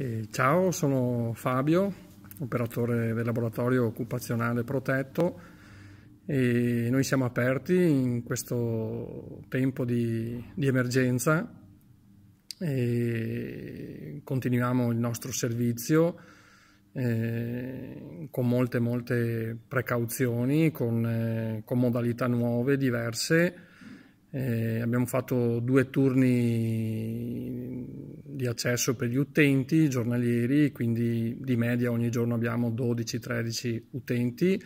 Eh, ciao, sono Fabio, operatore del laboratorio occupazionale protetto e noi siamo aperti in questo tempo di, di emergenza e continuiamo il nostro servizio eh, con molte molte precauzioni, con, eh, con modalità nuove, diverse. Eh, abbiamo fatto due turni di accesso per gli utenti giornalieri, quindi di media ogni giorno abbiamo 12-13 utenti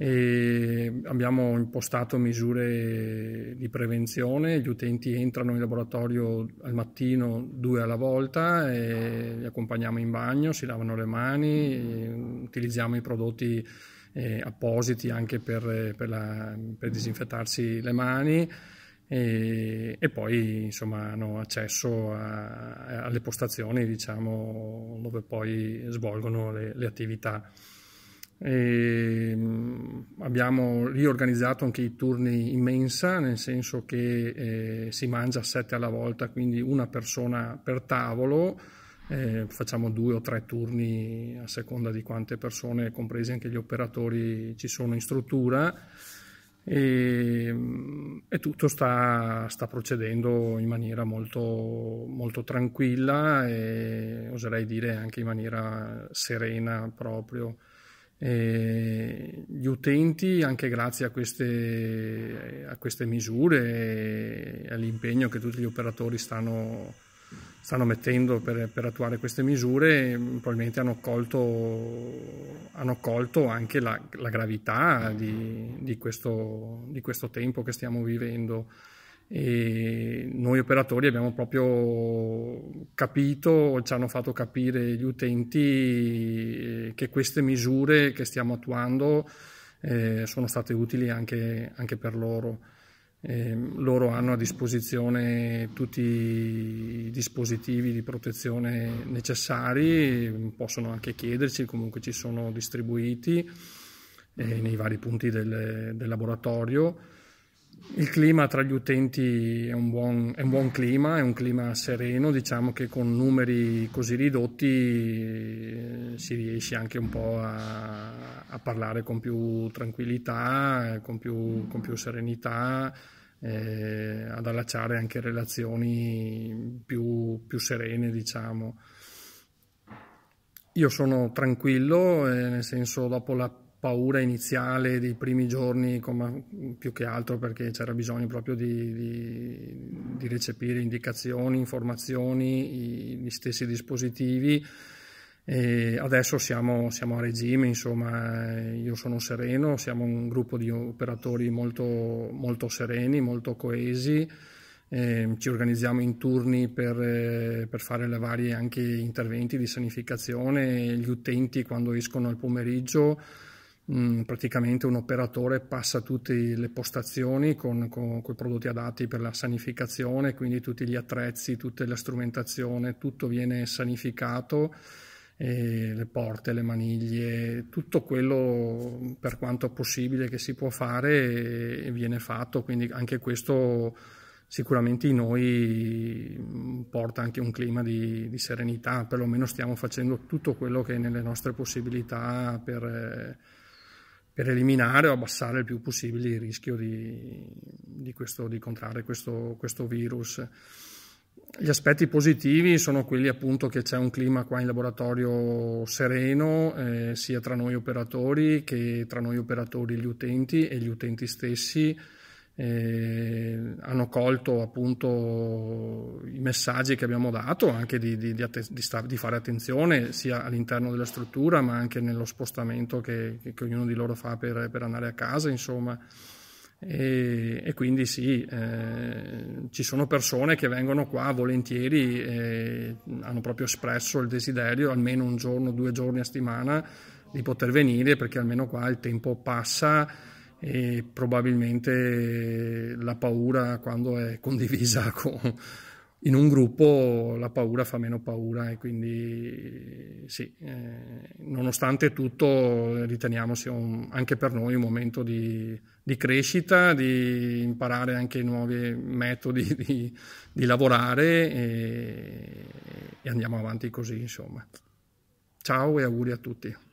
e abbiamo impostato misure di prevenzione, gli utenti entrano in laboratorio al mattino due alla volta, li accompagniamo in bagno, si lavano le mani, utilizziamo i prodotti eh, appositi anche per, per, la, per disinfettarsi le mani e, e poi insomma, hanno accesso a, alle postazioni diciamo, dove poi svolgono le, le attività. E mm, abbiamo riorganizzato anche i turni in mensa, nel senso che eh, si mangia sette alla volta, quindi una persona per tavolo, eh, facciamo due o tre turni a seconda di quante persone, compresi anche gli operatori, ci sono in struttura e, e tutto sta, sta, procedendo in maniera molto, molto tranquilla e oserei dire anche in maniera serena proprio. E gli utenti, anche grazie a queste, a queste misure e all'impegno che tutti gli operatori stanno, facendo, stanno mettendo per, per attuare queste misure probabilmente hanno colto, hanno colto anche la, la gravità di, di, questo, di, questo, tempo che stiamo vivendo e noi operatori abbiamo proprio capito, ci hanno fatto capire gli utenti eh, che queste misure che stiamo attuando eh, sono state utili anche, anche per loro eh, loro hanno a disposizione tutti i dispositivi di protezione necessari, possono anche chiederci, comunque ci sono distribuiti eh, nei vari punti del, del, laboratorio. Il clima tra gli utenti è un, buon, è un, buon, clima, è un clima sereno, diciamo che con numeri così ridotti eh, si riesce anche un po' a a parlare con più tranquillità, con più, con più serenità, eh, ad allacciare anche relazioni più, più serene, diciamo. Io sono tranquillo, eh, nel senso dopo la paura iniziale dei primi giorni, come, più che altro perché c'era bisogno proprio di, di, di recepire indicazioni, informazioni, i, gli stessi dispositivi. E adesso siamo, siamo, a regime, insomma, io sono sereno, siamo un gruppo di operatori molto, molto sereni, molto coesi. Eh, ci organizziamo in turni per, per fare le varie anche interventi di sanificazione, gli utenti quando escono al pomeriggio mh, mm, praticamente un operatore passa tutte le postazioni con, con, con, i prodotti adatti per la sanificazione, quindi tutti gli attrezzi, tutta la strumentazione, tutto viene sanificato eh, le porte, le maniglie, tutto quello per quanto possibile che si può fare eh, viene fatto, quindi anche questo sicuramente in noi porta anche un clima di, di serenità, perlomeno stiamo facendo tutto quello che è nelle nostre possibilità per... per eliminare o abbassare il più possibile il rischio di, di, questo, di contrarre questo, questo virus. Gli aspetti positivi sono quelli appunto che c'è un clima qua in laboratorio sereno, eh, sia tra noi operatori che tra noi operatori gli utenti e gli utenti stessi. Eh, hanno colto appunto i messaggi che abbiamo dato anche di, di, di, di sta, fare attenzione sia all'interno della struttura ma anche nello spostamento che, che ognuno di loro fa per, per andare a casa insomma e, e quindi sì, eh, ci sono persone che vengono qua volentieri e hanno proprio espresso il desiderio, almeno un giorno, due giorni a settimana, di poter venire perché almeno qua il tempo passa e probabilmente la paura quando è condivisa con, in un gruppo la paura fa meno paura e quindi sì, eh, nonostante tutto riteniamo sia un, anche per noi un momento di, di, crescita, di imparare anche nuovi metodi di, di lavorare e, e andiamo avanti così, insomma. Ciao e auguri a tutti.